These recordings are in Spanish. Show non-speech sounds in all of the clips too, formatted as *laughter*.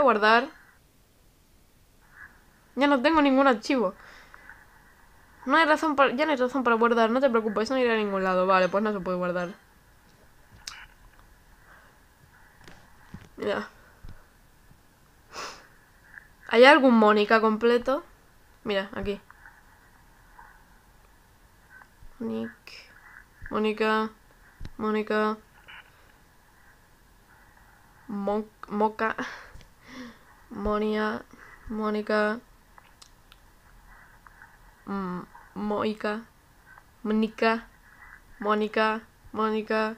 guardar. Ya no tengo ningún archivo. No hay razón para, ya no hay razón para guardar, no te preocupes, no iré a ningún lado. Vale, pues no se puede guardar. Mira. ¿Hay algún Mónica completo? Mira, aquí. Mónica Mónica. Mónica. Moca. Monia, Mónica, Moica, mm, Mónica, Mónica, Mónica,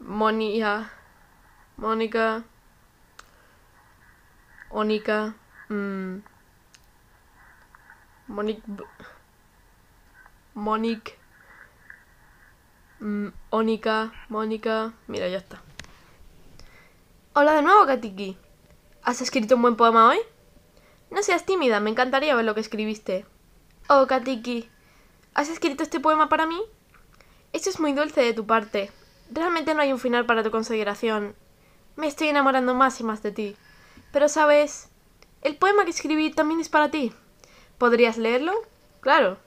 Monia, Mónica, Onica, Mónica, Mónica, Mónica, Mónica. Mira, ya está. Hola de nuevo, Katiki. ¿Has escrito un buen poema hoy? No seas tímida, me encantaría ver lo que escribiste. Oh, Katiki, ¿has escrito este poema para mí? Esto es muy dulce de tu parte. Realmente no hay un final para tu consideración. Me estoy enamorando más y más de ti. Pero sabes, el poema que escribí también es para ti. ¿Podrías leerlo? Claro.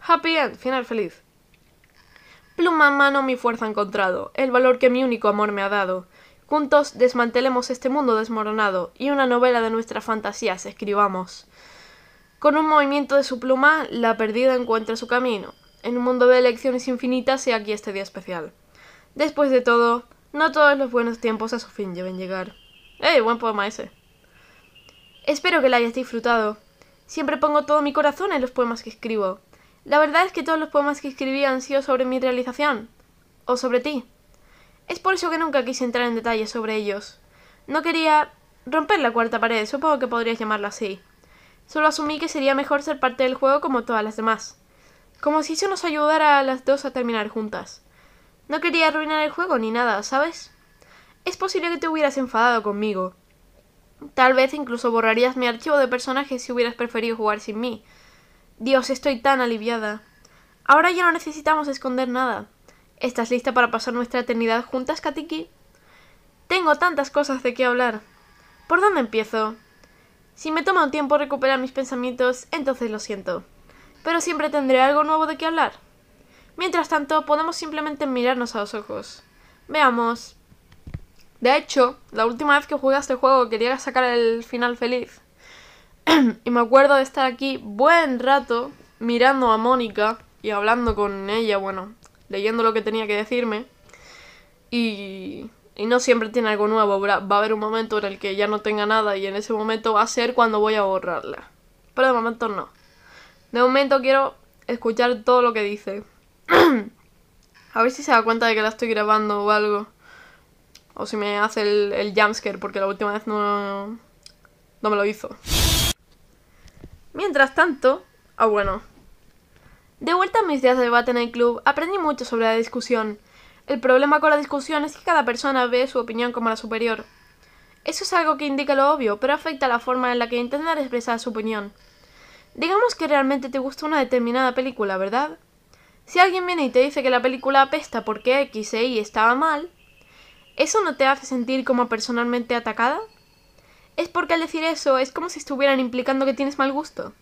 Happy End, final feliz. Pluma en mano mi fuerza ha encontrado, el valor que mi único amor me ha dado. Juntos desmantelemos este mundo desmoronado y una novela de nuestras fantasías escribamos. Con un movimiento de su pluma, la perdida encuentra su camino. En un mundo de elecciones infinitas, y aquí este día especial. Después de todo, no todos los buenos tiempos a su fin deben llegar. ¡Eh buen poema ese! Espero que la hayas disfrutado. Siempre pongo todo mi corazón en los poemas que escribo. La verdad es que todos los poemas que escribí han sido sobre mi realización. O sobre ti. Es por eso que nunca quise entrar en detalles sobre ellos. No quería romper la cuarta pared, supongo que podrías llamarlo así. Solo asumí que sería mejor ser parte del juego como todas las demás. Como si eso nos ayudara a las dos a terminar juntas. No quería arruinar el juego ni nada, ¿sabes? Es posible que te hubieras enfadado conmigo. Tal vez incluso borrarías mi archivo de personajes si hubieras preferido jugar sin mí. Dios, estoy tan aliviada. Ahora ya no necesitamos esconder nada. ¿Estás lista para pasar nuestra eternidad juntas, Katiki? Tengo tantas cosas de qué hablar. ¿Por dónde empiezo? Si me toma un tiempo recuperar mis pensamientos, entonces lo siento. Pero siempre tendré algo nuevo de qué hablar. Mientras tanto, podemos simplemente mirarnos a los ojos. Veamos. De hecho, la última vez que jugué este juego quería sacar el final feliz. *clears throat* y me acuerdo de estar aquí buen rato mirando a Mónica y hablando con ella, bueno, leyendo lo que tenía que decirme. Y, y no siempre tiene algo nuevo. Va a haber un momento en el que ya no tenga nada y en ese momento va a ser cuando voy a borrarla. Pero de momento no. De momento quiero escuchar todo lo que dice. *clears throat* a ver si se da cuenta de que la estoy grabando o algo. O si me hace el, el jumpscare, porque la última vez no, no me lo hizo. Mientras tanto... Ah, bueno. De vuelta a mis días de debate en el club, aprendí mucho sobre la discusión. El problema con la discusión es que cada persona ve su opinión como la superior. Eso es algo que indica lo obvio, pero afecta la forma en la que intentan expresar su opinión. Digamos que realmente te gusta una determinada película, ¿verdad? Si alguien viene y te dice que la película apesta porque X e Y estaba mal, ¿eso no te hace sentir como personalmente atacada? Es porque al decir eso es como si estuvieran implicando que tienes mal gusto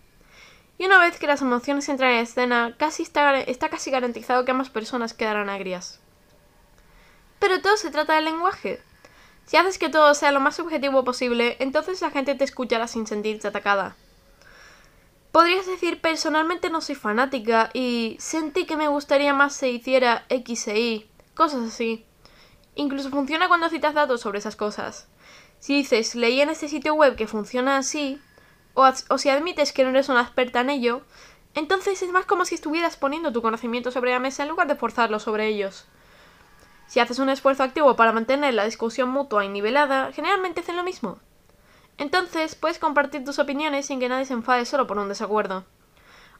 y una vez que las emociones entran en escena, casi está, está casi garantizado que ambas personas quedarán agrias. Pero todo se trata del lenguaje. Si haces que todo sea lo más subjetivo posible, entonces la gente te escuchará sin sentirte atacada. Podrías decir, personalmente no soy fanática y sentí que me gustaría más se hiciera X e Y, cosas así. Incluso funciona cuando citas datos sobre esas cosas. Si dices, leí en este sitio web que funciona así, o, si admites que no eres una experta en ello, entonces es más como si estuvieras poniendo tu conocimiento sobre la mesa en lugar de forzarlo sobre ellos. Si haces un esfuerzo activo para mantener la discusión mutua y nivelada, generalmente hacen lo mismo. Entonces puedes compartir tus opiniones sin que nadie se enfade solo por un desacuerdo.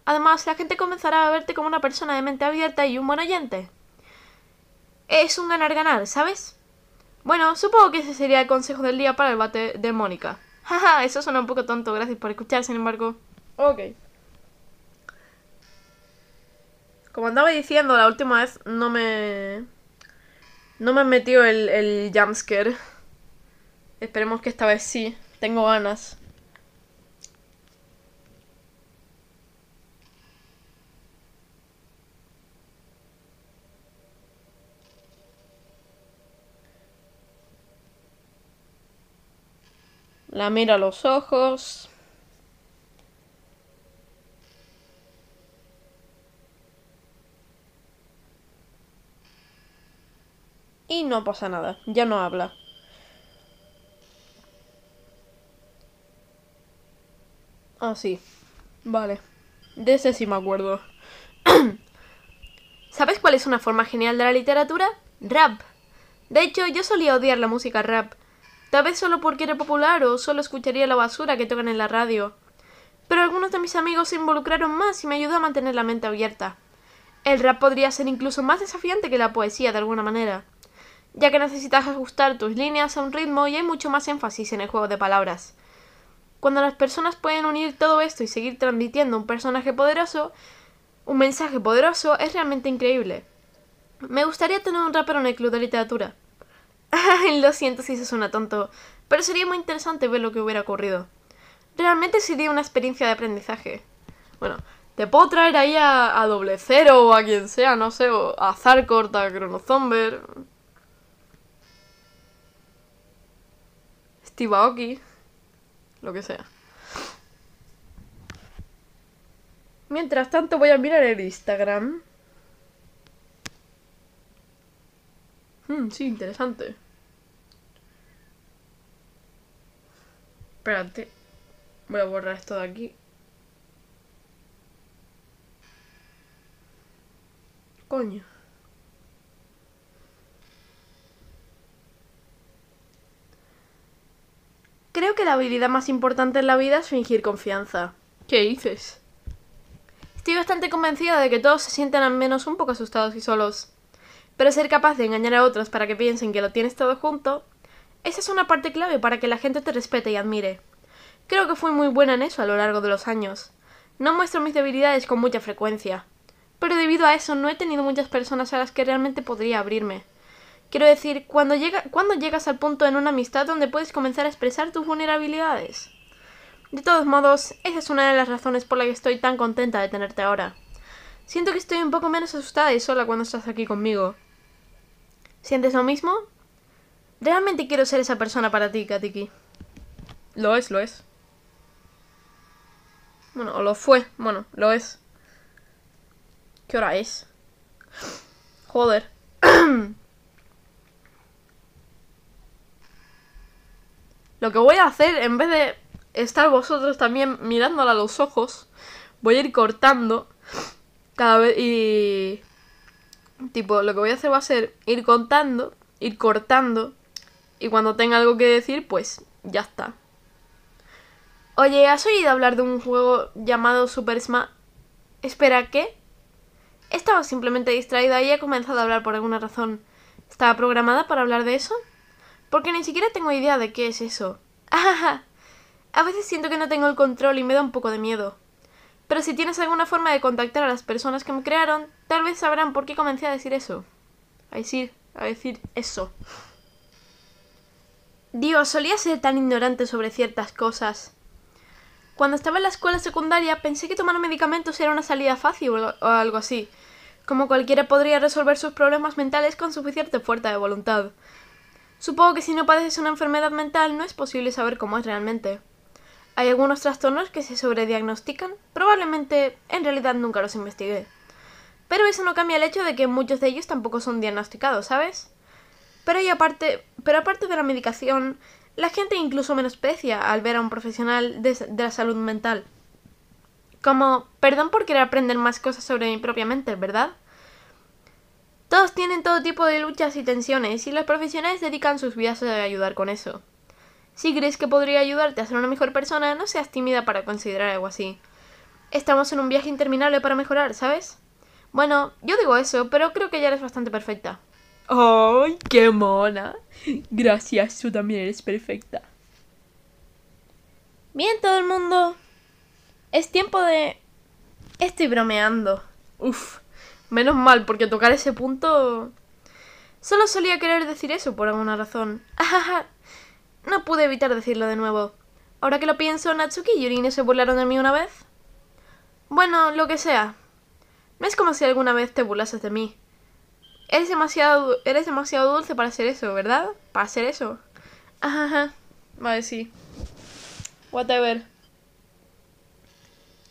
Además, la gente comenzará a verte como una persona de mente abierta y un buen oyente. Es un ganar-ganar, ¿sabes? Bueno, supongo que ese sería el consejo del día para el bate de Mónica. Jaja, eso suena un poco tonto, gracias por escuchar, sin embargo. Ok. Como andaba diciendo, la última vez no me. No me metido el, el jumpscare. Esperemos que esta vez sí. Tengo ganas. La mira a los ojos. Y no pasa nada, ya no habla. Ah, sí. Vale. De ese sí me acuerdo. *coughs* ¿Sabes cuál es una forma genial de la literatura? Rap. De hecho, yo solía odiar la música rap, tal vez solo porque era popular o solo escucharía la basura que tocan en la radio. Pero algunos de mis amigos se involucraron más y me ayudó a mantener la mente abierta. El rap podría ser incluso más desafiante que la poesía de alguna manera, ya que necesitas ajustar tus líneas a un ritmo y hay mucho más énfasis en el juego de palabras. Cuando las personas pueden unir todo esto y seguir transmitiendo un personaje poderoso, un mensaje poderoso, es realmente increíble. Me gustaría tener un rapero en el club de literatura. *laughs* Lo siento si se suena tonto, pero sería muy interesante ver lo que hubiera ocurrido. Realmente sería una experiencia de aprendizaje. Bueno, te puedo traer ahí a, doble cero o a quien sea, no sé, o a Zarkort, a Chronozomber. Steve lo que sea. Mientras tanto voy a mirar el Instagram. Hmm, sí, interesante. Espérate. Voy a borrar esto de aquí. Coño. Creo que la habilidad más importante en la vida es fingir confianza. ¿Qué dices? Estoy bastante convencida de que todos se sienten al menos un poco asustados y solos. Pero ser capaz de engañar a otros para que piensen que lo tienes todo junto, esa es una parte clave para que la gente te respete y admire. Creo que fui muy buena en eso a lo largo de los años. No muestro mis debilidades con mucha frecuencia. Pero debido a eso no he tenido muchas personas a las que realmente podría abrirme. Quiero decir, cuando, llegas al punto en una amistad donde puedes comenzar a expresar tus vulnerabilidades. De todos modos, esa es una de las razones por la que estoy tan contenta de tenerte ahora. Siento que estoy un poco menos asustada y sola cuando estás aquí conmigo. ¿Sientes lo mismo? Realmente quiero ser esa persona para ti, Katiki. Lo es, lo es. Bueno, o lo fue. Bueno, lo es. ¿Qué hora es? Joder. *clears throat* Lo que voy a hacer, en vez de estar vosotros también mirándola a los ojos, voy a ir cortando cada vez y tipo, lo que voy a hacer va a ser ir contando, ir cortando, y cuando tenga algo que decir, pues ya está. Oye, ¿has oído hablar de un juego llamado Super Smash? Espera, ¿qué? Estaba simplemente distraída y he comenzado a hablar por alguna razón. ¿Estaba programada para hablar de eso? Porque ni siquiera tengo idea de qué es eso. *laughs* A veces siento que no tengo el control y me da un poco de miedo. Pero si tienes alguna forma de contactar a las personas que me crearon, tal vez sabrán por qué comencé a decir eso. A decir, a decir eso. Dios, solía ser tan ignorante sobre ciertas cosas. Cuando estaba en la escuela secundaria pensé que tomar medicamentos era una salida fácil o algo así, como cualquiera podría resolver sus problemas mentales con suficiente fuerza de voluntad. Supongo que si no padeces una enfermedad mental no es posible saber cómo es realmente. Hay algunos trastornos que se sobrediagnostican, probablemente en realidad nunca los investigué. Pero eso no cambia el hecho de que muchos de ellos tampoco son diagnosticados, ¿sabes? Pero, aparte, pero aparte de la medicación, la gente incluso menosprecia al ver a un profesional de, de la salud mental. Como, perdón por querer aprender más cosas sobre mi propia mente, ¿verdad? Todos tienen todo tipo de luchas y tensiones y los profesionales dedican sus vidas a ayudar con eso. Si crees que podría ayudarte a ser una mejor persona, no seas tímida para considerar algo así. Estamos en un viaje interminable para mejorar, ¿sabes? Bueno, yo digo eso, pero creo que ya eres bastante perfecta. ¡Ay, qué mona! Gracias, tú también eres perfecta. Bien, todo el mundo. Es tiempo de... Estoy bromeando. Uf, menos mal, porque tocar ese punto... Solo solía querer decir eso por alguna razón. No pude evitar decirlo de nuevo. Ahora que lo pienso, Natsuki y Yurine se burlaron de mí una vez. Bueno, lo que sea. No es como si alguna vez te burlasas de mí. Eres demasiado, demasiado dulce para hacer eso, ¿verdad? Para hacer eso. Ajá, ajá. Vale, sí. Whatever.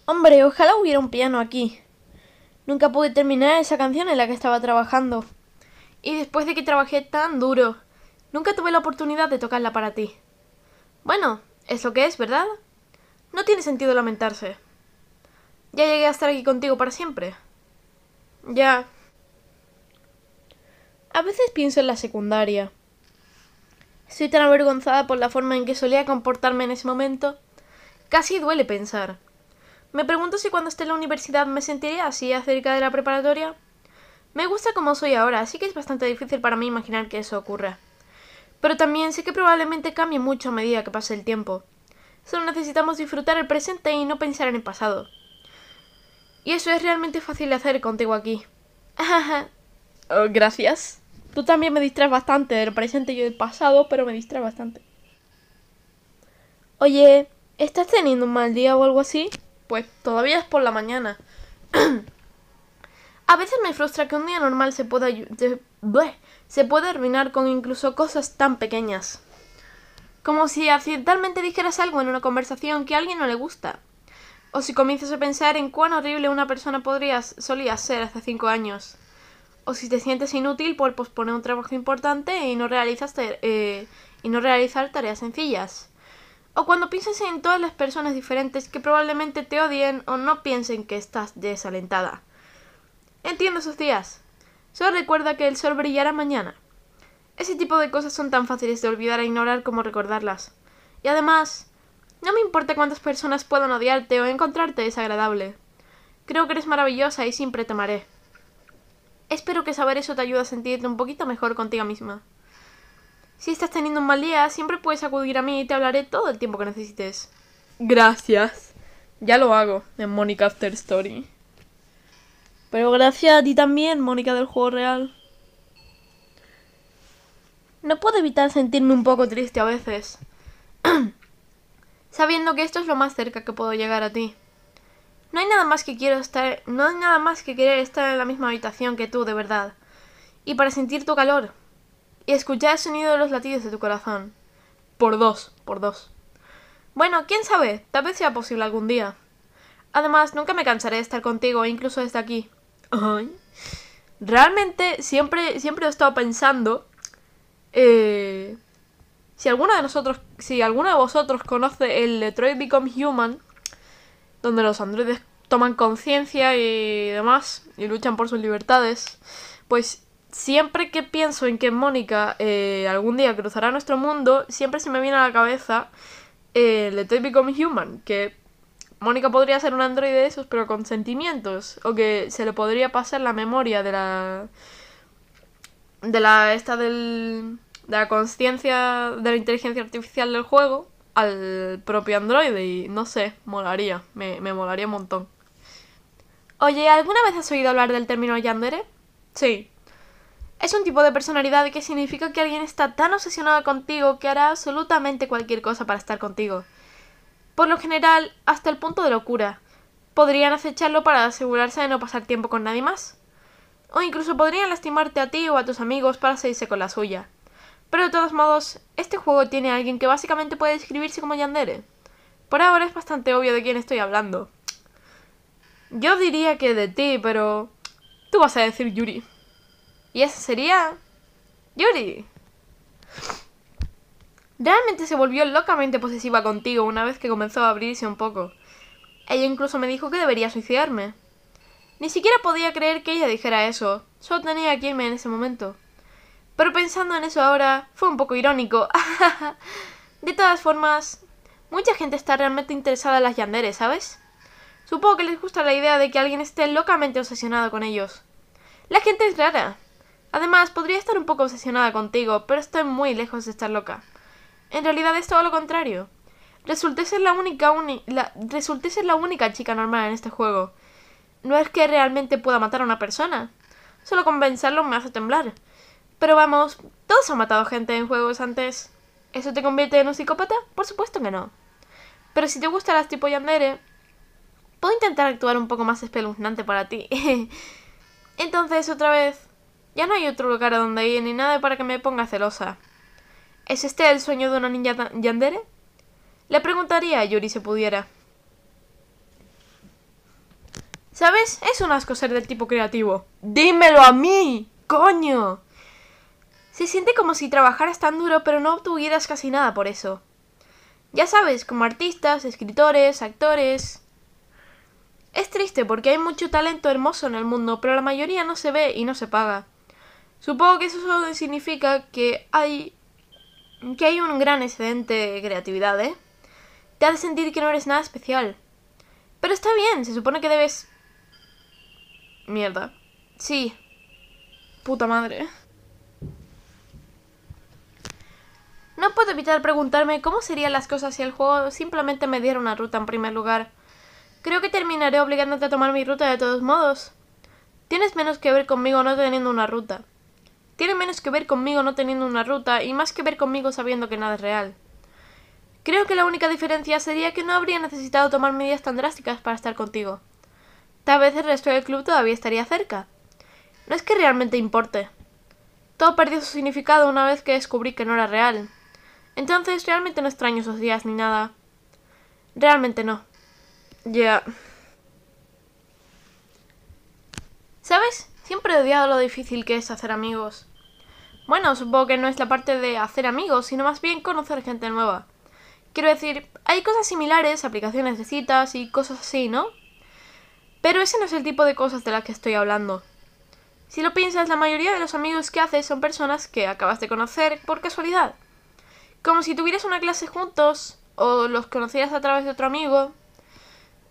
Hombre, ojalá hubiera un piano aquí. Nunca pude terminar esa canción en la que estaba trabajando. Y después de que trabajé tan duro. Nunca tuve la oportunidad de tocarla para ti. Bueno, es lo que es, ¿verdad? No tiene sentido lamentarse. Ya llegué a estar aquí contigo para siempre. Ya. A veces pienso en la secundaria. Soy tan avergonzada por la forma en que solía comportarme en ese momento. Casi duele pensar. Me pregunto si cuando esté en la universidad me sentiré así acerca de la preparatoria. Me gusta como soy ahora, así que es bastante difícil para mí imaginar que eso ocurra. Pero también sé que probablemente cambie mucho a medida que pase el tiempo. Solo necesitamos disfrutar el presente y no pensar en el pasado. Y eso es realmente fácil de hacer contigo aquí. *laughs* Oh, gracias. Tú también me distraes bastante del presente y del pasado, pero me distraes bastante. Oye, ¿estás teniendo un mal día o algo así? Pues todavía es por la mañana. *clears throat* a veces me frustra que un día normal se pueda se puede arruinar con incluso cosas tan pequeñas. Como si accidentalmente dijeras algo en una conversación que a alguien no le gusta. O si comienzas a pensar en cuán horrible una persona podrías, solía ser hace cinco años. O si te sientes inútil por posponer un trabajo importante y no, eh, y no realizar tareas sencillas. O cuando piensas en todas las personas diferentes que probablemente te odien o no piensen que estás desalentada. Entiendo esos días. Solo recuerda que el sol brillará mañana. Ese tipo de cosas son tan fáciles de olvidar e ignorar como recordarlas. Y además, no me importa cuántas personas puedan odiarte o encontrarte desagradable. Creo que eres maravillosa y siempre te amaré. Espero que saber eso te ayude a sentirte un poquito mejor contigo misma. Si estás teniendo un mal día, siempre puedes acudir a mí y te hablaré todo el tiempo que necesites. Gracias. Ya lo hago en Mónica After Story. Pero gracias a ti también, Mónica del juego real. No puedo evitar sentirme un poco triste a veces, *clears throat* sabiendo que esto es lo más cerca que puedo llegar a ti. No hay nada más que quiero estar, no hay nada más que querer estar en la misma habitación que tú, de verdad. Y para sentir tu calor y escuchar el sonido de los latidos de tu corazón. Por dos, por dos. Bueno, quién sabe, tal vez sea posible algún día. Además, nunca me cansaré de estar contigo incluso desde aquí. Realmente siempre, siempre he estado pensando eh, si alguno de nosotros, si alguno de vosotros conoce el Detroit Become Human, donde los androides toman conciencia y demás, y luchan por sus libertades, pues siempre que pienso en que Mónica eh, algún día cruzará nuestro mundo, siempre se me viene a la cabeza eh, el Detroit Become Human, que Mónica podría ser un androide de esos, pero con sentimientos. O que se le podría pasar la memoria de la. de la. esta del. de la conciencia. de la inteligencia artificial del juego al propio androide. Y no sé, molaría. Me, me molaría un montón. Oye, ¿alguna vez has oído hablar del término Yandere? Sí. Es un tipo de personalidad que significa que alguien está tan obsesionado contigo que hará absolutamente cualquier cosa para estar contigo por lo general hasta el punto de locura. Podrían acecharlo para asegurarse de no pasar tiempo con nadie más. O incluso podrían lastimarte a ti o a tus amigos para seguirse con la suya. Pero de todos modos, este juego tiene a alguien que básicamente puede describirse como Yandere. Por ahora es bastante obvio de quién estoy hablando. Yo diría que de ti, pero... Tú vas a decir Yuri. Y ese sería... Yuri. Realmente se volvió locamente posesiva contigo una vez que comenzó a abrirse un poco. Ella incluso me dijo que debería suicidarme. Ni siquiera podía creer que ella dijera eso. Solo tenía a irme en ese momento. Pero pensando en eso ahora, fue un poco irónico. *laughs* de todas formas, mucha gente está realmente interesada en las yanderes, ¿sabes? Supongo que les gusta la idea de que alguien esté locamente obsesionado con ellos. La gente es rara. Además, podría estar un poco obsesionada contigo, pero estoy muy lejos de estar loca. En realidad es todo lo contrario. Resulté ser la única, la única chica normal en este juego. No es que realmente pueda matar a una persona. Solo convencerlo me hace temblar. Pero vamos, todos han matado gente en juegos antes. ¿Eso te convierte en un psicópata? Por supuesto que no. Pero si te gusta las tipo Yandere, puedo intentar actuar un poco más espeluznante para ti. *laughs* Entonces, otra vez, ya no hay otro lugar a donde ir ni nada para que me ponga celosa. ¿Es este el sueño de una niña yandere? Le preguntaría a Yuri si pudiera. ¿Sabes? Es un asco ser del tipo creativo. ¡Dímelo a mí! ¡Coño! Se siente como si trabajaras tan duro pero no obtuvieras casi nada por eso. Ya sabes, como artistas, escritores, actores... Es triste porque hay mucho talento hermoso en el mundo, pero la mayoría no se ve y no se paga. Supongo que eso solo significa que hay que hay un gran excedente de creatividad, ¿eh? Te hace sentir que no eres nada especial. Pero está bien, se supone que debes... Mierda. Sí. Puta madre. ¿eh? No puedo evitar preguntarme cómo serían las cosas si el juego simplemente me diera una ruta en primer lugar. Creo que terminaré obligándote a tomar mi ruta de todos modos. Tienes menos que ver conmigo no teniendo una ruta. Tiene menos que ver conmigo no teniendo una ruta y más que ver conmigo sabiendo que nada es real. Creo que la única diferencia sería que no habría necesitado tomar medidas tan drásticas para estar contigo. Tal vez el resto del club todavía estaría cerca. No es que realmente importe. Todo perdió su significado una vez que descubrí que no era real. Entonces realmente no extraño esos días ni nada. Realmente no. Ya. ¿Sabes? Siempre he odiado lo difícil que es hacer amigos. Bueno, supongo que no es la parte de hacer amigos, sino más bien conocer gente nueva. Quiero decir, hay cosas similares, aplicaciones de citas y cosas así, ¿no? Pero ese no es el tipo de cosas de las que estoy hablando. Si lo piensas, la mayoría de los amigos que haces son personas que acabas de conocer por casualidad. Como si tuvieras una clase juntos, o los conocieras a través de otro amigo,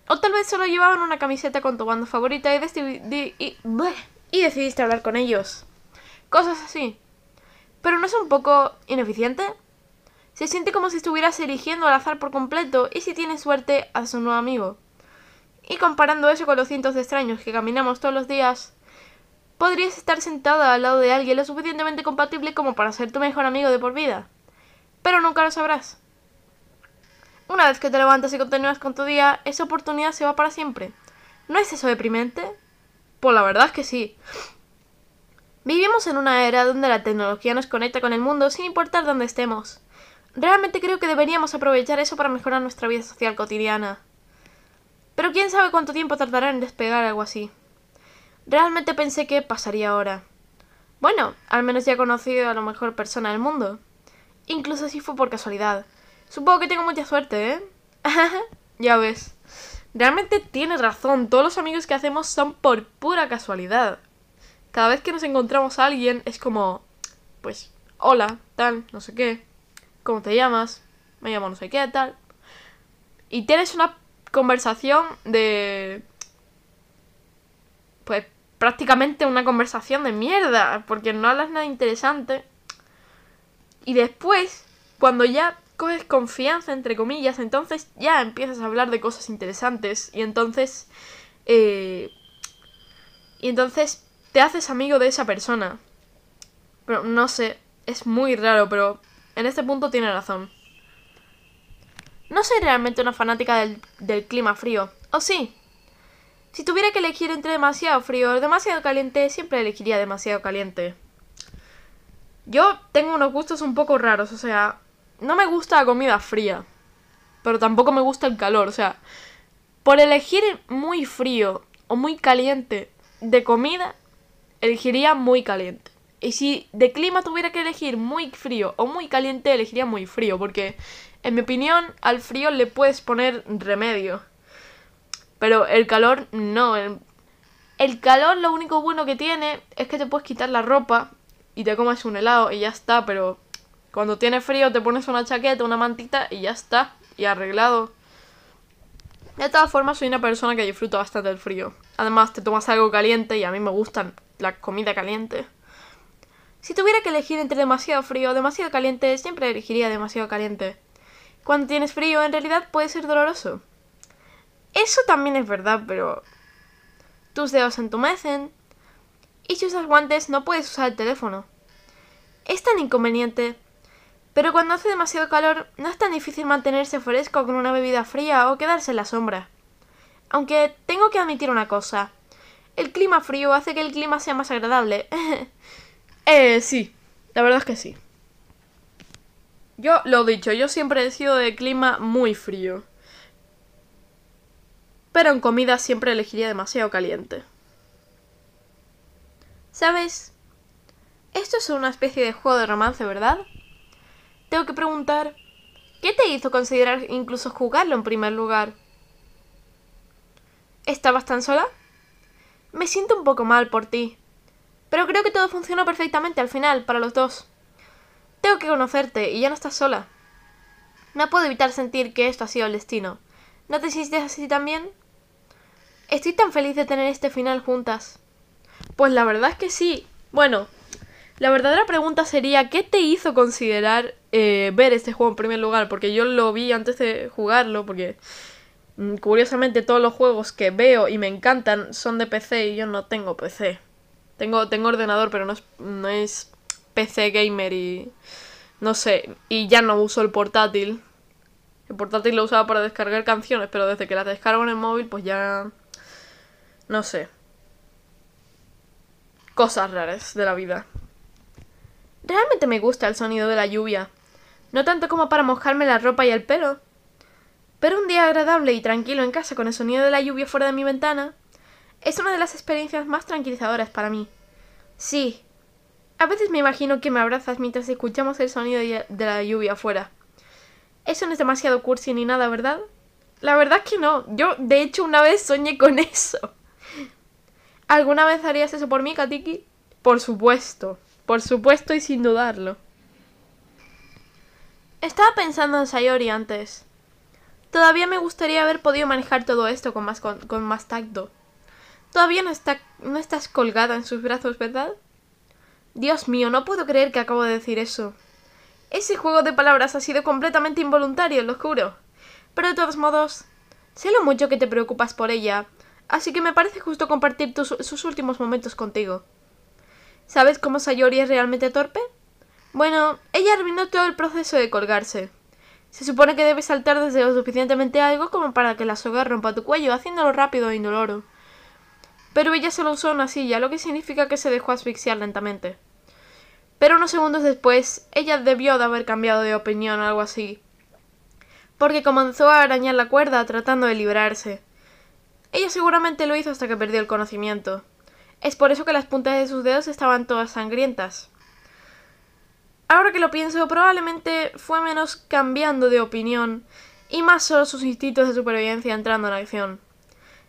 o tal vez solo llevaban una camiseta con tu banda favorita y, y decidiste hablar con ellos. Cosas así. Pero no es un poco ineficiente. Se siente como si estuvieras eligiendo al azar por completo y si tienes suerte a su nuevo amigo. Y comparando eso con los cientos de extraños que caminamos todos los días, podrías estar sentada al lado de alguien lo suficientemente compatible como para ser tu mejor amigo de por vida. Pero nunca lo sabrás. Una vez que te levantas y continúas con tu día, esa oportunidad se va para siempre. ¿No es eso deprimente? Pues la verdad es que sí. Vivimos en una era donde la tecnología nos conecta con el mundo sin importar dónde estemos. Realmente creo que deberíamos aprovechar eso para mejorar nuestra vida social cotidiana. Pero quién sabe cuánto tiempo tardará en despegar algo así. Realmente pensé que pasaría ahora. Bueno, al menos ya he conocido a la mejor persona del mundo. Incluso si fue por casualidad. Supongo que tengo mucha suerte, ¿eh? *laughs* ya ves. Realmente tienes razón, todos los amigos que hacemos son por pura casualidad. Cada vez que nos encontramos a alguien es como, pues, hola, tal, no sé qué, ¿cómo te llamas? Me llamo no sé qué, tal. Y tienes una conversación de... Pues prácticamente una conversación de mierda, porque no hablas nada interesante. Y después, cuando ya coges confianza, entre comillas, entonces ya empiezas a hablar de cosas interesantes. Y entonces... Eh, y entonces te haces amigo de esa persona. Pero no sé, es muy raro, pero en este punto tiene razón. No soy realmente una fanática del, clima frío, ¿o sí? Si tuviera que elegir entre demasiado frío o demasiado caliente, siempre elegiría demasiado caliente. Yo tengo unos gustos un poco raros, o sea, no me gusta la comida fría, pero tampoco me gusta el calor, o sea, por elegir muy frío o muy caliente de comida, elegiría muy caliente. Y si de clima tuviera que elegir muy frío o muy caliente, elegiría muy frío, porque en mi opinión al frío le puedes poner remedio. Pero el calor no. El, calor lo único bueno que tiene es que te puedes quitar la ropa y te comes un helado y ya está, pero cuando tiene frío te pones una chaqueta, una mantita y ya está, y arreglado. De todas formas soy una persona que disfruta bastante el frío. Además te tomas algo caliente y a mí me gustan la comida caliente. Si tuviera que elegir entre demasiado frío o demasiado caliente, siempre elegiría demasiado caliente. Cuando tienes frío, en realidad puede ser doloroso. Eso también es verdad, pero tus dedos entumecen y si usas guantes no puedes usar el teléfono. Es tan inconveniente. Pero cuando hace demasiado calor, no es tan difícil mantenerse fresco con una bebida fría o quedarse en la sombra. Aunque tengo que admitir una cosa. El clima frío hace que el clima sea más agradable. *laughs* eh, sí, la verdad es que sí. Yo lo he dicho, yo siempre he sido de clima muy frío. Pero en comida siempre elegiría demasiado caliente. ¿Sabes? Esto es una especie de juego de romance, ¿verdad? Tengo que preguntar, ¿qué te hizo considerar incluso jugarlo en primer lugar? ¿Estabas tan sola? Me siento un poco mal por ti. Pero creo que todo funcionó perfectamente al final, para los dos. Tengo que conocerte y ya no estás sola. No puedo evitar sentir que esto ha sido el destino. ¿No te sientes así también? Estoy tan feliz de tener este final juntas. Pues la verdad es que sí. Bueno, la verdadera pregunta sería, ¿qué te hizo considerar eh, ver este juego en primer lugar? Porque yo lo vi antes de jugarlo, porque Mm, curiosamente todos los juegos que veo y me encantan son de PC y yo no tengo PC. Tengo, tengo ordenador, pero no es, no es PC gamer y no sé, y ya no uso el portátil. El portátil lo usaba para descargar canciones, pero desde que las descargo en el móvil, pues ya no sé. Cosas raras de la vida. Realmente me gusta el sonido de la lluvia. No tanto como para mojarme la ropa y el pelo, pero un día agradable y tranquilo en casa con el sonido de la lluvia fuera de mi ventana es una de las experiencias más tranquilizadoras para mí. Sí. A veces me imagino que me abrazas mientras escuchamos el sonido de la lluvia afuera. Eso no es demasiado cursi ni nada, ¿verdad? La verdad es que no. Yo, de hecho, una vez soñé con *laughs* eso. ¿Alguna vez harías eso por mí, Katiki? Por supuesto. Por supuesto y sin dudarlo. Estaba pensando en Sayori antes. Todavía me gustaría haber podido manejar todo esto con más, con, más tacto. Todavía no, está, no estás colgada en sus brazos, ¿verdad? Dios mío, no puedo creer que acabo de decir eso. Ese juego de palabras ha sido completamente involuntario, lo juro. Pero de todos modos, sé lo mucho que te preocupas por ella, así que me parece justo compartir tus, sus últimos momentos contigo. ¿Sabes cómo Sayori es realmente torpe? Bueno, ella arruinó todo el proceso de colgarse. Se supone que debes saltar desde lo suficientemente algo como para que la soga rompa tu cuello, haciéndolo rápido e indoloro. Pero ella solo usó una silla, lo que significa que se dejó asfixiar lentamente. Pero unos segundos después, ella debió de haber cambiado de opinión o algo así, porque comenzó a arañar la cuerda tratando de librarse. Ella seguramente lo hizo hasta que perdió el conocimiento. Es por eso que las puntas de sus dedos estaban todas sangrientas. Ahora que lo pienso, probablemente fue menos cambiando de opinión y más solo sus instintos de supervivencia entrando en acción.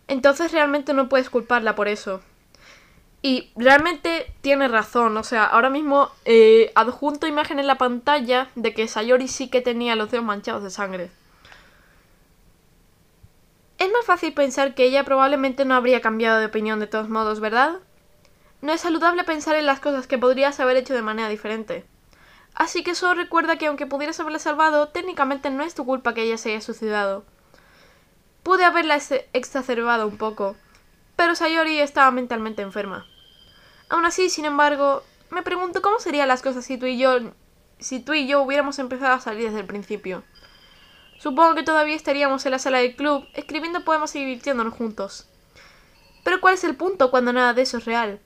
Entonces realmente no puedes culparla por eso. Y realmente tiene razón, o sea, ahora mismo eh, adjunto imagen en la pantalla de que Sayori sí que tenía los dedos manchados de sangre. Es más fácil pensar que ella probablemente no habría cambiado de opinión de todos modos, ¿verdad? No es saludable pensar en las cosas que podrías haber hecho de manera diferente. Así que solo recuerda que aunque pudieras haberla salvado, técnicamente no es tu culpa que ella se haya suicidado. Pude haberla exacerbado un poco, pero Sayori estaba mentalmente enferma. Aún así, sin embargo, me pregunto cómo serían las cosas si tú y yo si tú y yo hubiéramos empezado a salir desde el principio. Supongo que todavía estaríamos en la sala del club, escribiendo poemas y divirtiéndonos juntos. Pero ¿cuál es el punto cuando nada de eso es real?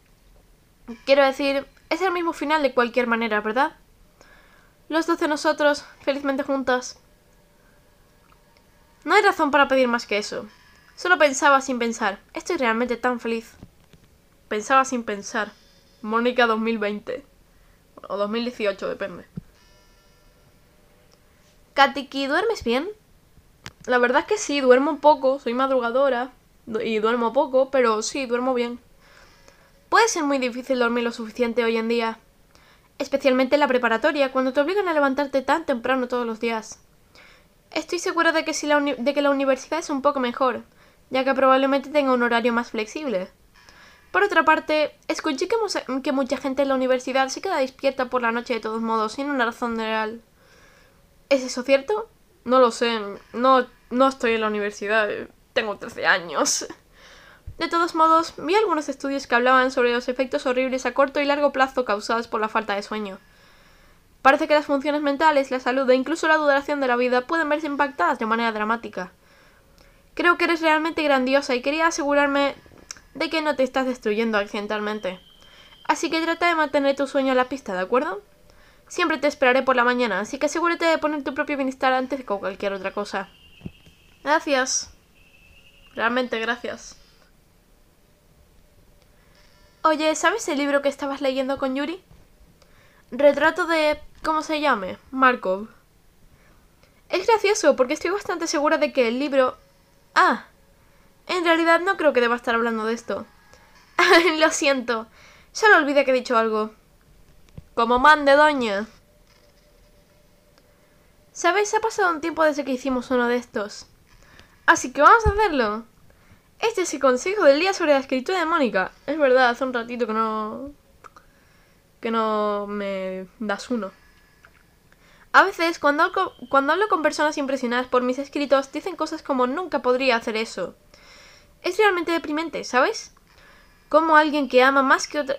Quiero decir, es el mismo final de cualquier manera, ¿verdad? los dos de nosotros, felizmente juntas. No hay razón para pedir más que eso. Solo pensaba sin pensar. Estoy realmente tan feliz. Pensaba sin pensar. Mónica 2020. O 2018, depende. Katiki, ¿duermes bien? La verdad es que sí, duermo poco. Soy madrugadora. Y duermo poco, pero sí, duermo bien. Puede ser muy difícil dormir lo suficiente hoy en día especialmente en la preparatoria, cuando te obligan a levantarte tan temprano todos los días. Estoy segura de que, la de que la universidad es un poco mejor, ya que probablemente tenga un horario más flexible. Por otra parte, escuché que, mucha gente en la universidad se queda despierta por la noche de todos modos, sin una razón real. ¿Es eso cierto? No lo sé, no, no estoy en la universidad, tengo 13 años. De todos modos, vi algunos estudios que hablaban sobre los efectos horribles a corto y largo plazo causados por la falta de sueño. Parece que las funciones mentales, la salud e incluso la duración de la vida pueden verse impactadas de manera dramática. Creo que eres realmente grandiosa y quería asegurarme de que no te estás destruyendo accidentalmente. Así que trata de mantener tu sueño a la pista, ¿de acuerdo? Siempre te esperaré por la mañana, así que asegúrate de poner tu propio bienestar antes que cualquier otra cosa. Gracias. Realmente gracias. Oye, ¿sabes el libro que estabas leyendo con Yuri? Retrato de... ¿Cómo se llame? Markov. Es gracioso porque estoy bastante segura de que el libro... Ah. En realidad no creo que deba estar hablando de esto. *laughs* lo siento. Ya lo que he dicho algo. Como man de doña. ¿Sabéis? Ha pasado un tiempo desde que hicimos uno de estos. Así que vamos a hacerlo. Este es el consejo del día sobre la escritura de Mónica. Es verdad, hace un ratito que no. que no me das uno. A veces, cuando hablo, cuando hablo con personas impresionadas por mis escritos, dicen cosas como nunca podría hacer eso. Es realmente deprimente, ¿sabes? Como alguien que ama más que otra,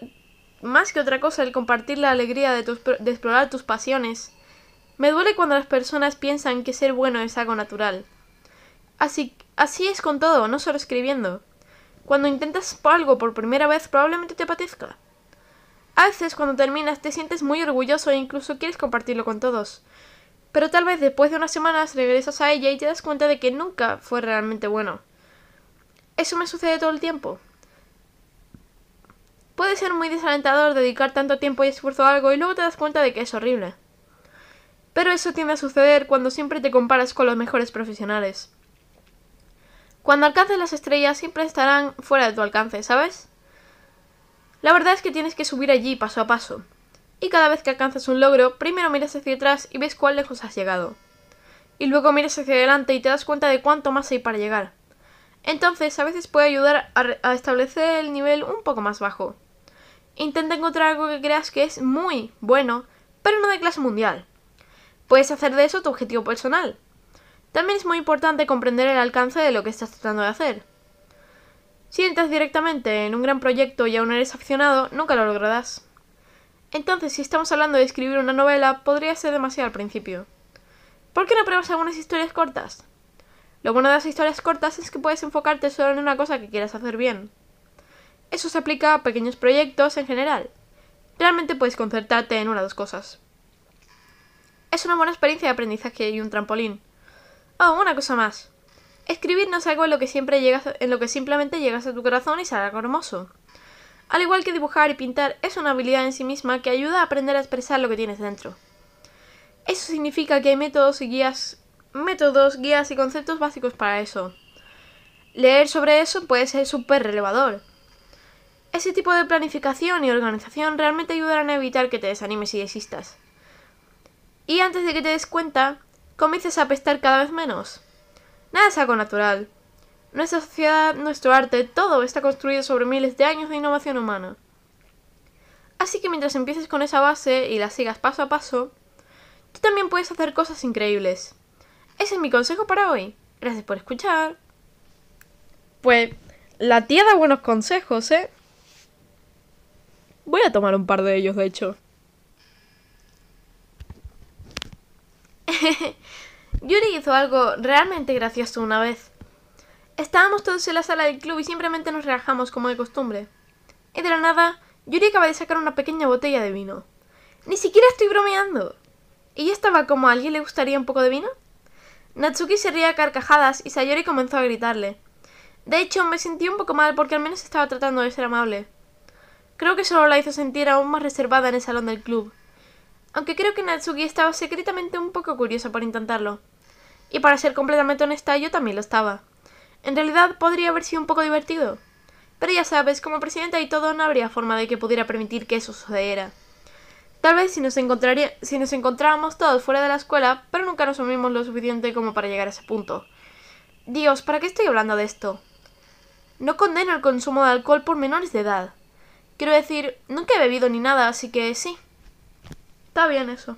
más que otra cosa el compartir la alegría de, de explorar tus pasiones. Me duele cuando las personas piensan que ser bueno es algo natural. Así, que... Así es con todo, no solo escribiendo. Cuando intentas algo por primera vez probablemente te apetezca. A veces cuando terminas te sientes muy orgulloso e incluso quieres compartirlo con todos. Pero tal vez después de unas semanas regresas a ella y te das cuenta de que nunca fue realmente bueno. Eso me sucede todo el tiempo. Puede ser muy desalentador dedicar tanto tiempo y esfuerzo a algo y luego te das cuenta de que es horrible. Pero eso tiende a suceder cuando siempre te comparas con los mejores profesionales. Cuando alcances las estrellas siempre estarán fuera de tu alcance, ¿sabes? La verdad es que tienes que subir allí paso a paso. Y cada vez que alcanzas un logro, primero miras hacia atrás y ves cuán lejos has llegado. Y luego miras hacia adelante y te das cuenta de cuánto más hay para llegar. Entonces, a veces puede ayudar a, establecer el nivel un poco más bajo. Intenta encontrar algo que creas que es muy bueno, pero no de clase mundial. Puedes hacer de eso tu objetivo personal. También es muy importante comprender el alcance de lo que estás tratando de hacer. Si entras directamente en un gran proyecto y aún eres aficionado, nunca lo lograrás. Entonces, si estamos hablando de escribir una novela, podría ser demasiado al principio. ¿Por qué no pruebas algunas historias cortas? Lo bueno de las historias cortas es que puedes enfocarte solo en una cosa que quieras hacer bien. Eso se aplica a pequeños proyectos en general. Realmente puedes concertarte en una o dos cosas. Es una buena experiencia de aprendizaje y un trampolín. Oh, una cosa más. Escribir algo en lo que siempre llegas, en lo que simplemente llegas a tu corazón y salga hermoso. Al igual que dibujar y pintar es una habilidad en sí misma que ayuda a aprender a expresar lo que tienes dentro. Eso significa que hay métodos y guías, métodos, guías y conceptos básicos para eso. Leer sobre eso puede ser súper relevador. Ese tipo de planificación y organización realmente ayudarán a evitar que te desanimes y desistas. Y antes de que te des cuenta, Comiences a apestar cada vez menos. Nada es algo natural. Nuestra sociedad, nuestro arte, todo está construido sobre miles de años de innovación humana. Así que mientras empieces con esa base y la sigas paso a paso, tú también puedes hacer cosas increíbles. Ese es mi consejo para hoy. Gracias por escuchar. Pues la tía da buenos consejos, ¿eh? Voy a tomar un par de ellos, de hecho. *laughs* Yuri hizo algo realmente gracioso una vez. Estábamos todos en la sala del club y simplemente nos relajamos como de costumbre. Y de la nada, Yuri acaba de sacar una pequeña botella de vino. ¡Ni siquiera estoy bromeando! ¿Y yo estaba como a alguien le gustaría un poco de vino? Natsuki se ría a carcajadas y Sayori comenzó a gritarle. De hecho, me sentí un poco mal porque al menos estaba tratando de ser amable. Creo que solo la hizo sentir aún más reservada en el salón del club aunque creo que Natsuki estaba secretamente un poco curiosa por intentarlo. Y para ser completamente honesta, yo también lo estaba. En realidad podría haber sido un poco divertido. Pero ya sabes, como presidenta y todo, no habría forma de que pudiera permitir que eso sucediera. Tal vez si nos, encontraría, si nos encontrábamos todos fuera de la escuela, pero nunca nos unimos lo suficiente como para llegar a ese punto. Dios, ¿para qué estoy hablando de esto? No condeno el consumo de alcohol por menores de edad. Quiero decir, nunca he bebido ni nada, así que sí, Está bien eso.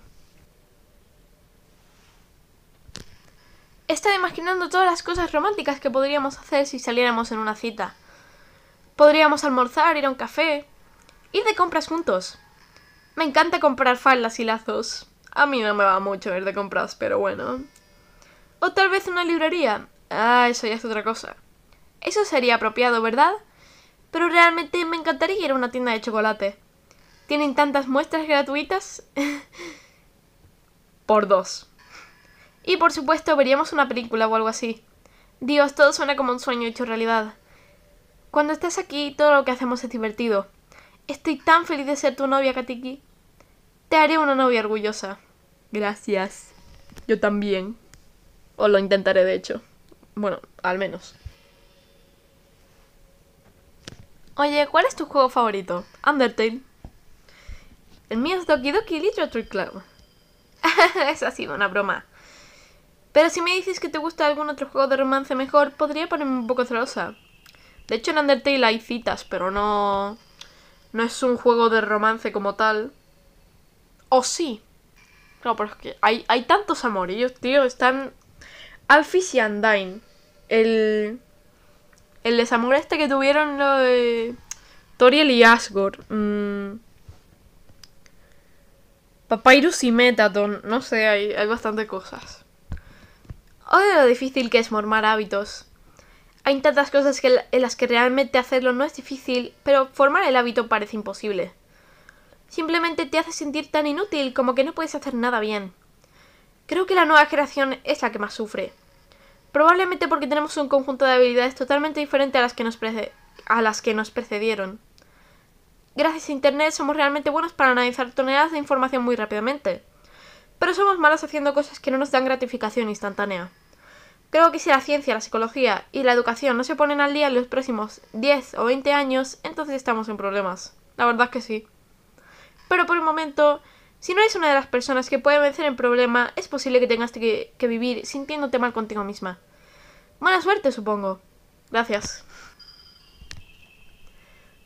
He imaginando todas las cosas románticas que podríamos hacer si saliéramos en una cita. Podríamos almorzar, ir a un café, ir de compras juntos. Me encanta comprar faldas y lazos. A mí no me va mucho ir de compras, pero bueno. O tal vez una librería. Ah, eso ya es otra cosa. Eso sería apropiado, ¿verdad? Pero realmente me encantaría ir a una tienda de chocolate tienen tantas muestras gratuitas *laughs* por dos. Y por supuesto veríamos una película o algo así. Dios, todo suena como un sueño hecho realidad. Cuando estás aquí, todo lo que hacemos es divertido. Estoy tan feliz de ser tu novia, Katiki. Te haré una novia orgullosa. Gracias. Yo también. O lo intentaré, de hecho. Bueno, al menos. Oye, ¿cuál es tu juego favorito? Undertale. El mío es Doki Doki Literature Club. Esa ha sido una broma. Pero si me dices que te gusta algún otro juego de romance mejor, podría ponerme un poco celosa. De hecho, en Undertale hay citas, pero no. No es un juego de romance como tal. O sí. Claro, pero es que hay, hay tantos amorillos, tío. Están. Alphys y Undyne. El. El desamor este que tuvieron lo de. Toriel y Asgore. Mmm Papyrus y Metaton, no sé, hay, hay bastante cosas. Oye lo difícil que es formar hábitos. Hay tantas cosas que, en las que realmente hacerlo no es difícil, pero formar el hábito parece imposible. Simplemente te hace sentir tan inútil como que no puedes hacer nada bien. Creo que la nueva generación es la que más sufre. Probablemente porque tenemos un conjunto de habilidades totalmente diferente a las que nos, a las que nos precedieron. Gracias a Internet somos realmente buenos para analizar toneladas de información muy rápidamente, pero somos malos haciendo cosas que no nos dan gratificación instantánea. Creo que si la ciencia, la psicología y la educación no se ponen al día en los próximos 10 o 20 años, entonces estamos en problemas. La verdad es que sí. Pero por el momento, si no eres una de las personas que puede vencer el problema, es posible que tengas que, que vivir sintiéndote mal contigo misma. Buena suerte, supongo. Gracias.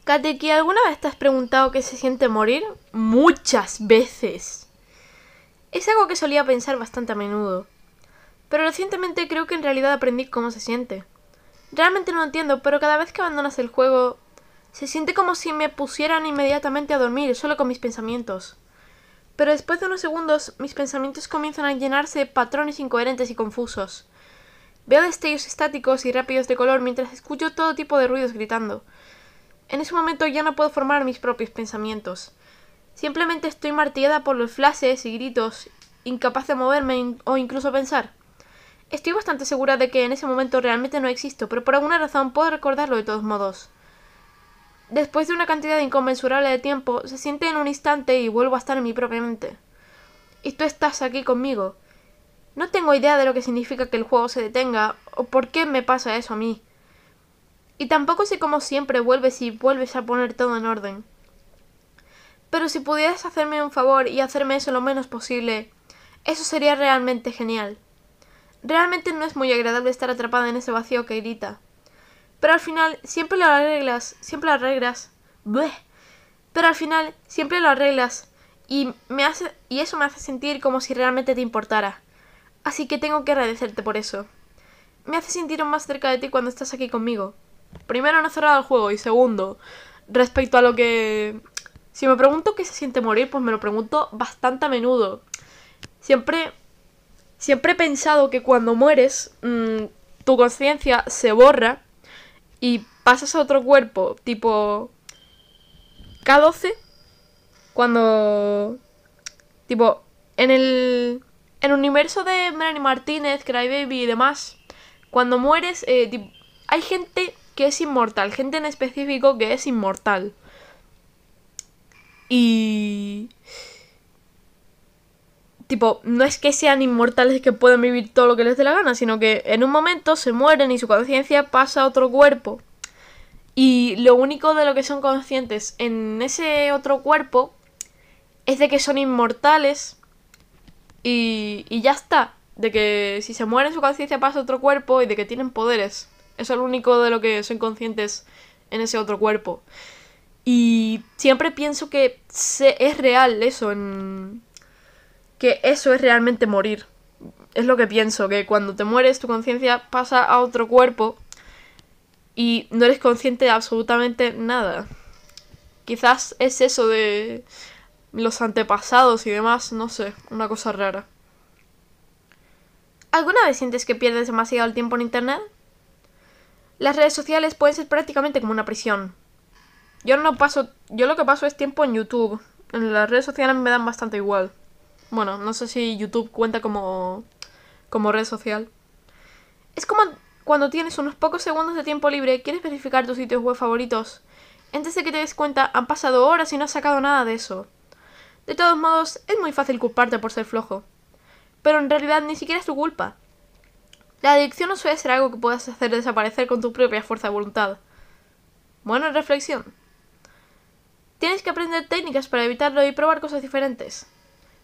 Kateki, ¿alguna vez te has preguntado qué se siente morir? Muchas veces. Es algo que solía pensar bastante a menudo. Pero recientemente creo que en realidad aprendí cómo se siente. Realmente no entiendo, pero cada vez que abandonas el juego, se siente como si me pusieran inmediatamente a dormir, solo con mis pensamientos. Pero después de unos segundos, mis pensamientos comienzan a llenarse de patrones incoherentes y confusos. Veo destellos estáticos y rápidos de color mientras escucho todo tipo de ruidos gritando. En ese momento ya no puedo formar mis propios pensamientos. Simplemente estoy martillada por los flashes y gritos, incapaz de moverme o incluso pensar. Estoy bastante segura de que en ese momento realmente no existo, pero por alguna razón puedo recordarlo de todos modos. Después de una cantidad inconmensurable de tiempo, se siente en un instante y vuelvo a estar en mi propia mente. Y tú estás aquí conmigo. No tengo idea de lo que significa que el juego se detenga o por qué me pasa eso a mí. Y tampoco sé cómo siempre vuelves y vuelves a poner todo en orden. Pero si pudieras hacerme un favor y hacerme eso lo menos posible, eso sería realmente genial. Realmente no es muy agradable estar atrapada en ese vacío que grita. Pero al final siempre lo arreglas, siempre lo arreglas. buh. Pero al final siempre lo arreglas y me hace y eso me hace sentir como si realmente te importara. Así que tengo que agradecerte por eso. Me hace sentir más cerca de ti cuando estás aquí conmigo primero, no cerrado el juego y segundo, respecto a lo que... Si me pregunto qué se siente morir, pues me lo pregunto bastante a menudo. Siempre, siempre he pensado que cuando mueres, mm, tu conciencia se borra y pasas a otro cuerpo, tipo K12, cuando... Tipo, en el, en el universo de Melanie Martínez, Crybaby y demás, cuando mueres, eh, hay gente que es inmortal, gente en específico que es inmortal. Y... Tipo, no es que sean inmortales que puedan vivir todo lo que les dé la gana, sino que en un momento se mueren y su conciencia pasa a otro cuerpo. Y lo único de lo que son conscientes en ese otro cuerpo es de que son inmortales y, y ya está. De que si se mueren su conciencia pasa a otro cuerpo y de que tienen poderes. Es lo único de lo que son conscientes en ese otro cuerpo. Y siempre pienso que es real eso, en, que eso es realmente morir. Es lo que pienso, que cuando te mueres tu conciencia pasa a otro cuerpo y no eres consciente de absolutamente nada. Quizás es eso de los antepasados y demás, no sé, una cosa rara. ¿Alguna vez sientes que pierdes demasiado el tiempo en Internet? las redes sociales pueden ser prácticamente como una prisión. Yo no paso, yo lo que paso es tiempo en YouTube. En las redes sociales me dan bastante igual. Bueno, no sé si YouTube cuenta como como red social. Es como cuando tienes unos pocos segundos de tiempo libre, quieres verificar tus sitios web favoritos. Antes de que te des cuenta, han pasado horas y no has sacado nada de eso. De todos modos, es muy fácil culparte por ser flojo. Pero en realidad ni siquiera es tu culpa. La adicción no suele ser algo que puedas hacer desaparecer con tu propia fuerza de voluntad. Buena reflexión. Tienes que aprender técnicas para evitarlo y probar cosas diferentes.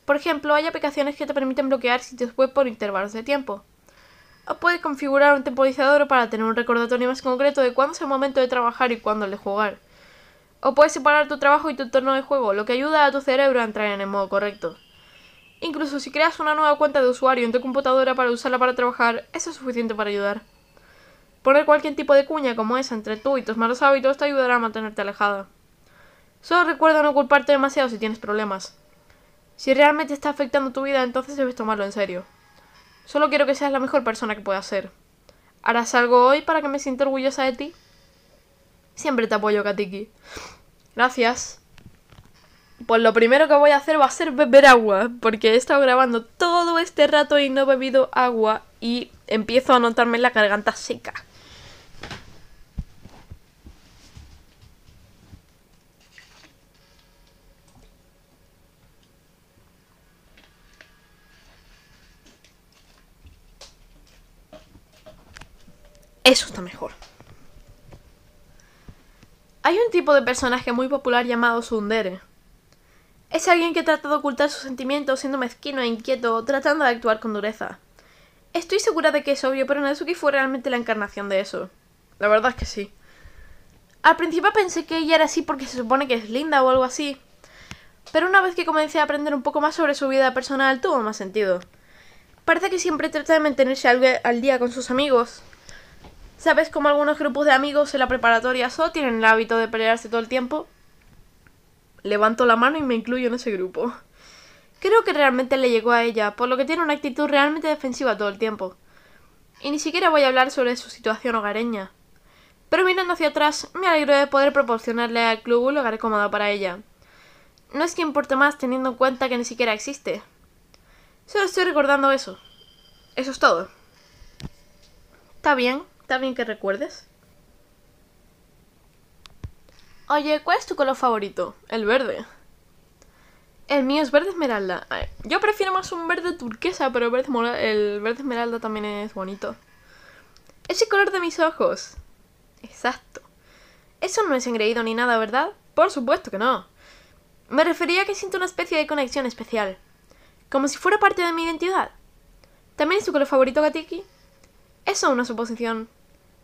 Por ejemplo, hay aplicaciones que te permiten bloquear sitios web por intervalos de tiempo. O puedes configurar un temporizador para tener un recordatorio más concreto de cuándo es el momento de trabajar y cuándo el de jugar. O puedes separar tu trabajo y tu entorno de juego, lo que ayuda a tu cerebro a entrar en el modo correcto. Incluso si creas una nueva cuenta de usuario en tu computadora para usarla para trabajar, eso es suficiente para ayudar. Poner cualquier tipo de cuña como esa entre tú y tus malos hábitos te ayudará a mantenerte alejada. Solo recuerda no culparte demasiado si tienes problemas. Si realmente está afectando tu vida, entonces debes tomarlo en serio. Solo quiero que seas la mejor persona que puedas ser. ¿Harás algo hoy para que me sienta orgullosa de ti? Siempre te apoyo, Katiki. Gracias. Pues lo primero que voy a hacer va a ser beber agua, porque he estado grabando todo este rato y no he bebido agua y empiezo a notarme la garganta seca. Eso está mejor. Hay un tipo de personaje muy popular llamado Sundere. Es alguien que trata de ocultar sus sentimientos siendo mezquino e inquieto, tratando de actuar con dureza. Estoy segura de que es obvio, pero Natsuki fue realmente la encarnación de eso. La verdad es que sí. Al principio pensé que ella era así porque se supone que es linda o algo así. Pero una vez que comencé a aprender un poco más sobre su vida personal, tuvo más sentido. Parece que siempre trata de mantenerse al día con sus amigos. ¿Sabes cómo algunos grupos de amigos en la preparatoria solo tienen el hábito de pelearse todo el tiempo? Levanto la mano y me incluyo en ese grupo. Creo que realmente le llegó a ella, por lo que tiene una actitud realmente defensiva todo el tiempo. Y ni siquiera voy a hablar sobre su situación hogareña. Pero mirando hacia atrás, me alegro de poder proporcionarle al club un lugar cómodo para ella. No es que importe más teniendo en cuenta que ni siquiera existe. Solo estoy recordando eso. Eso es todo. Está bien, está bien que recuerdes. Oye, ¿cuál es tu color favorito? El verde. El mío es verde esmeralda. yo prefiero más un verde turquesa, pero el verde, esmeralda también es bonito. Ese color de mis ojos. Exacto. Eso no es engreído ni nada, ¿verdad? Por supuesto que no. Me refería que siento una especie de conexión especial. Como si fuera parte de mi identidad. ¿También es tu color favorito, Katiki? Eso es una suposición.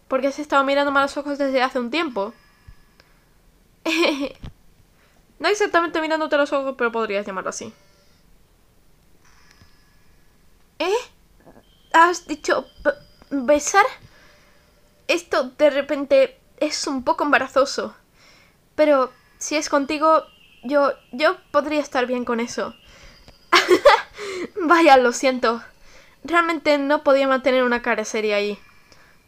Porque has estado mirando los ojos desde hace un tiempo. *laughs* no exactamente mirándote los ojos, pero podrías llamarlo así. ¿Eh? ¿Has dicho besar? Esto de repente es un poco embarazoso. Pero si es contigo, yo, yo podría estar bien con eso. *laughs* Vaya, lo siento. Realmente no podía mantener una cara seria ahí.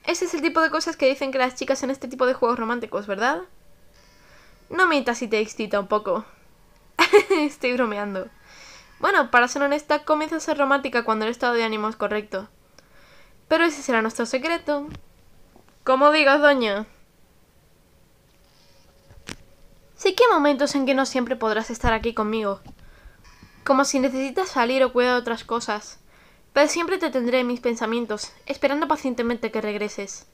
Ese es el tipo de cosas que dicen que las chicas en este tipo de juegos románticos, ¿verdad? No mientas si te excita un poco. Estoy bromeando. Bueno, para ser honesta, comienza a ser romántica cuando el estado de ánimo es correcto. Pero ese será nuestro secreto. Como digas, doña. Sé que hay momentos en que no siempre podrás estar aquí conmigo. Como si necesitas salir o cuidar otras cosas. Pero siempre te tendré en mis pensamientos, esperando pacientemente que regreses.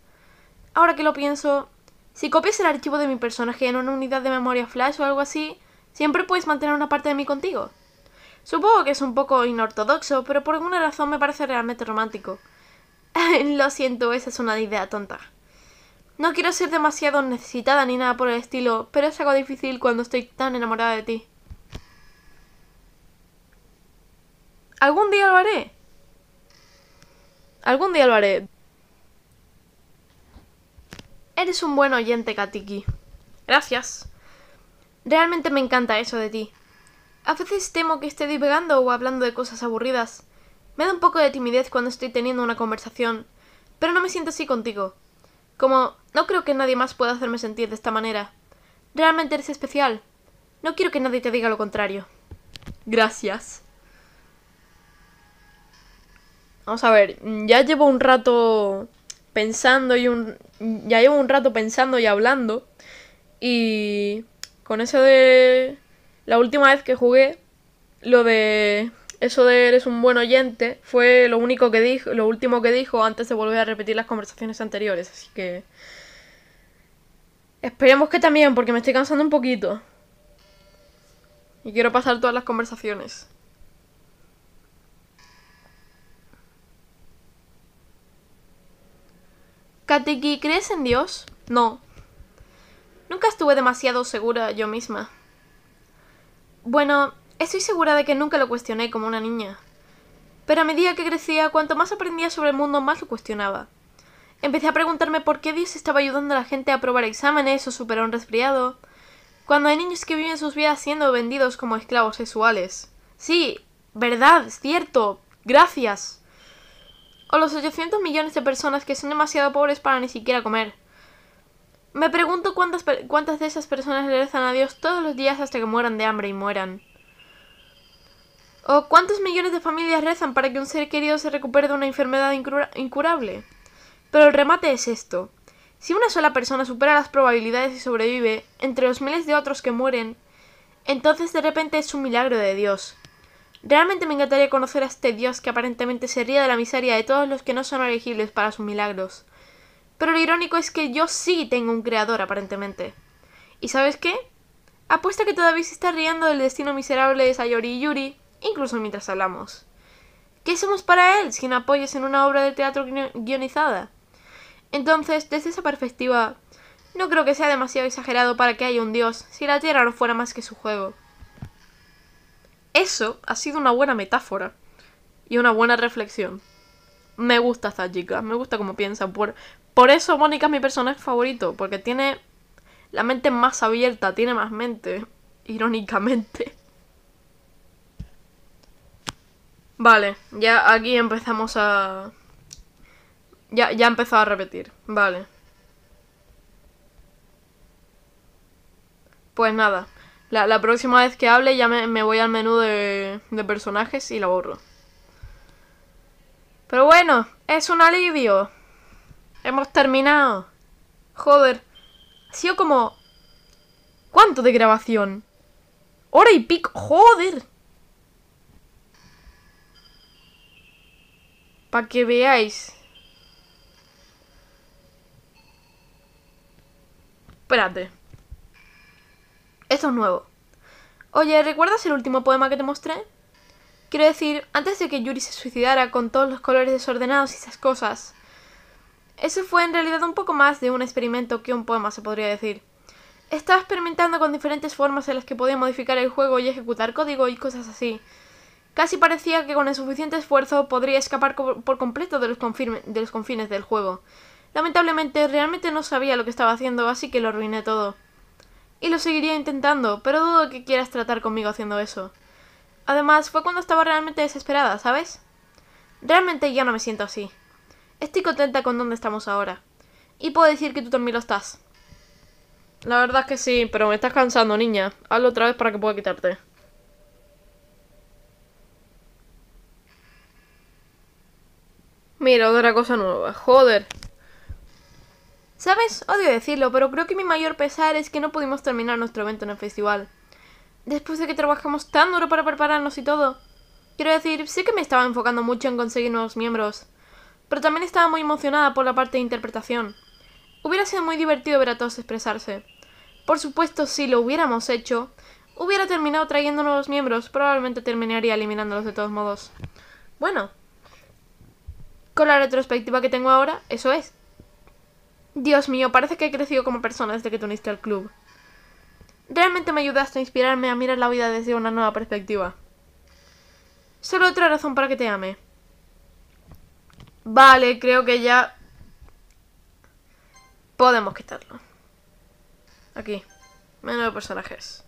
Ahora que lo pienso, si copias el archivo de mi personaje en una unidad de memoria flash o algo así, siempre puedes mantener una parte de mí contigo. Supongo que es un poco inortodoxo, pero por alguna razón me parece realmente romántico. *laughs* Lo siento, esa es una idea tonta. No quiero ser demasiado necesitada ni nada por el estilo, pero es algo difícil cuando estoy tan enamorada de ti. Algún día lo haré. Algún día lo haré. Eres un buen oyente, Katiki. Gracias. Realmente me encanta eso de ti. A veces temo que esté divagando o hablando de cosas aburridas. Me da un poco de timidez cuando estoy teniendo una conversación, pero no me siento así contigo. Como no creo que nadie más pueda hacerme sentir de esta manera. Realmente eres especial. No quiero que nadie te diga lo contrario. Gracias. Vamos a ver, ya llevo un rato pensando y un... Ya llevo un rato pensando y hablando. Y con eso de... La última vez que jugué, lo de... Eso de eres un buen oyente fue lo único que dijo, lo último que dijo antes de volver a repetir las conversaciones anteriores, así que esperemos que también porque me estoy cansando un poquito. Y quiero pasar todas las conversaciones. Kateki, ¿crees en Dios? No. Nunca estuve demasiado segura yo misma. Bueno, estoy segura de que nunca lo cuestioné como una niña. Pero a medida que crecía, cuanto más aprendía sobre el mundo, más lo cuestionaba. Empecé a preguntarme por qué Dios estaba ayudando a la gente a aprobar exámenes o superar un resfriado, cuando hay niños que viven sus vidas siendo vendidos como esclavos sexuales. Sí, verdad, es cierto, gracias o los 800 millones de personas que son demasiado pobres para ni siquiera comer. Me pregunto cuántas, cuántas de esas personas le rezan a Dios todos los días hasta que mueran de hambre y mueran. ¿O cuántos millones de familias rezan para que un ser querido se recupere de una enfermedad incurable? Pero el remate es esto. Si una sola persona supera las probabilidades y sobrevive, entre los miles de otros que mueren, entonces de repente es un milagro de Dios. Realmente me encantaría conocer a este Dios que aparentemente se ríe de la miseria de todos los que no son elegibles para sus milagros. Pero lo irónico es que yo sí tengo un creador, aparentemente. ¿Y sabes qué? Apuesta que todavía se está riendo del destino miserable de Sayori y Yuri, incluso mientras hablamos. ¿Qué somos para él si no apoyas en una obra de teatro guionizada? Entonces, desde esa perspectiva, no creo que sea demasiado exagerado para que haya un dios si la Tierra no fuera más que su juego. Eso ha sido una buena metáfora y una buena reflexión. Me gusta esta chica, me gusta cómo piensa. Por, por eso Mónica es mi personaje favorito, porque tiene la mente más abierta, tiene más mente, *laughs* irónicamente. Vale, ya aquí empezamos a... Ya, ya empezó a repetir, vale. Pues nada, la, próxima vez que hable ya me, voy al menú de, de personajes y la borro. Pero bueno, es un alivio. Hemos terminado. Joder. Ha sido como... ¿Cuánto de grabación? Hora y pico. Joder. Para que veáis. Espérate. Eso es nuevo. Oye, ¿recuerdas el último poema que te mostré? Quiero decir, antes de que Yuri se suicidara con todos los colores desordenados y esas cosas. Eso fue en realidad un poco más de un experimento que un poema, se podría decir. Estaba experimentando con diferentes formas en las que podía modificar el juego y ejecutar código y cosas así. Casi parecía que con el suficiente esfuerzo podría escapar por completo de los confines del juego. Lamentablemente, realmente no sabía lo que estaba haciendo, así que lo arruiné todo y lo seguiría intentando, pero dudo que quieras tratar conmigo haciendo eso. Además, fue cuando estaba realmente desesperada, ¿sabes? Realmente ya no me siento así. Estoy contenta con donde estamos ahora. Y puedo decir que tú también lo estás. La verdad es que sí, pero me estás cansando, niña. Hazlo otra vez para que pueda quitarte. Mira, otra cosa nueva. Joder. ¿Sabes? Odio decirlo, pero creo que mi mayor pesar es que no pudimos terminar nuestro evento en el festival. Después de que trabajamos tan duro para prepararnos y todo. Quiero decir, sí que me estaba enfocando mucho en conseguir nuevos miembros, pero también estaba muy emocionada por la parte de interpretación. Hubiera sido muy divertido ver a todos expresarse. Por supuesto, si lo hubiéramos hecho, hubiera terminado trayendo nuevos miembros, probablemente terminaría eliminándolos de todos modos. Bueno, con la retrospectiva que tengo ahora, eso es, Dios mío, parece que he crecido como persona desde que te uniste al club. Realmente me ayudaste a inspirarme a mirar la vida desde una nueva perspectiva. Solo otra razón para que te ame. Vale, creo que ya... Podemos quitarlo. Aquí. Menos personajes.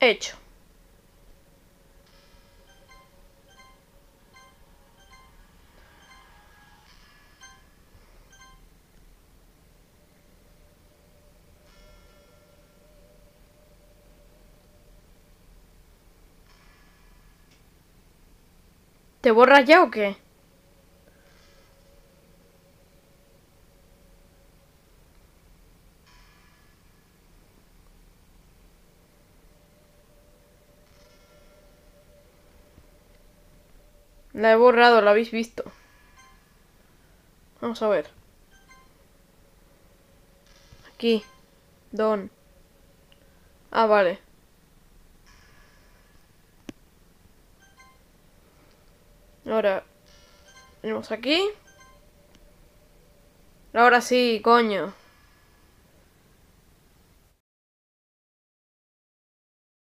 Hecho. ¿Te borras ya o qué? La he borrado, la habéis visto. Vamos a ver. Aquí. Don. Ah, vale. Ahora, venimos aquí. Ahora sí, coño.